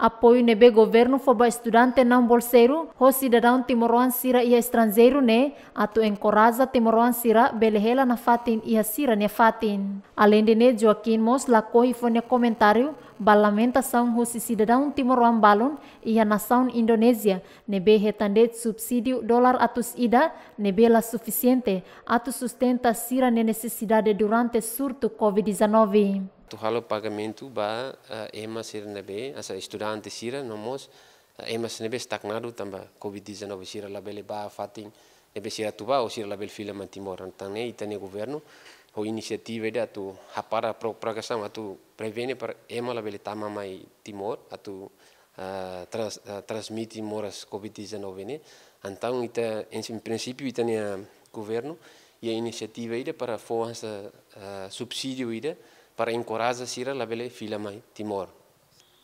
apoio nebe governo foba estudante não bolseiro ho cidadão timoruan sira ia estrangeiro ne ato encoraja timoruan sira belehela na fatin ia sira ne fatin além de ne Joaquim Mos lacorre foi ne comentário balamentação ho si cidadão timoruan balun ia nação Indonésia nebe retande subsídio dólar atus ida nebe la suficiente ato sustenta sira ne necessidade durante surto COVID-19 tu Tuhalo pagamento ba eh, ema sirnebe, asa estudante sira nomos eh, ema nebe stagnado tamba COVID-19 sira bele ba fatin nebe sira tuba o sira label fila mantimor antane itane governo o iniciativa ida tu hapara pro pragasam atu prevene para ema labele tama mai timor atu eh, trans, transmite moras COVID-19 ne então ita em princípio itane governo e a iniciativa ida para força subsídio ida para encorajar a Síria a ver filha mãe, Timor.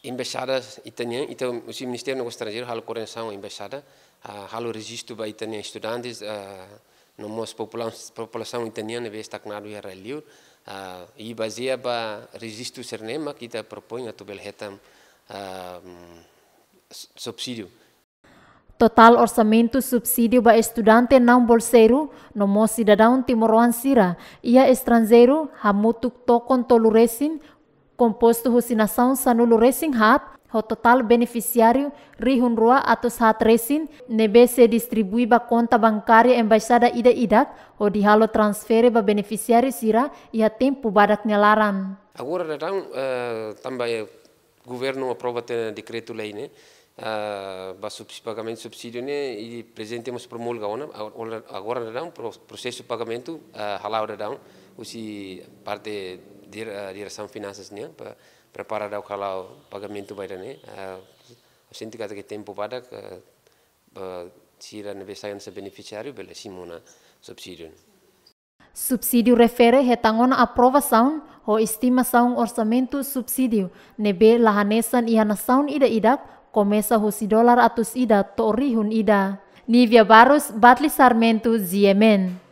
Embaixada italiana, então o Ministério do Estrangeiro há coordenação a embaixada, há o registro para italianos estudantes, no nossa população italiana vê estagnado e reliu, e baseia para registro cernema que propõe a tubelheta retam subsídio. Total orsamento subsidio ba estudante nam bolseru no mo si dadaun timoroan sira ia estranzeru hamutuk tokon toluresin komposto husinasaun sanuluresin hat ho total beneficiario rihun rua atau saat resin nebe se distribui ba konta bankaria embaisada ida idak ho dihalo transfere ba beneficiario sira ia tempu badak nyalaran. Agora dadang uh, eh, tambah ya, governo aprobate decreto lei ne uh, pagamento de subsídio, né? e o presidente temos promulgado, eh, eh, né? agora o processo de pagamento, uh, a laura da parte de uh, direção de finanças, né? para preparar o halau, pagamento para né? uh, o sindicato que tem poupada, para uh, tirar o beneficiário, para o subsídio. Subsídio refere retangon a aprovação ou estimação orçamento subsídio, nebe lahanesan ihanasaun ida-idak, komesa husi dolar atus ida to rihun ida. Nivia Barus, Batli Sarmentu, Ziemen.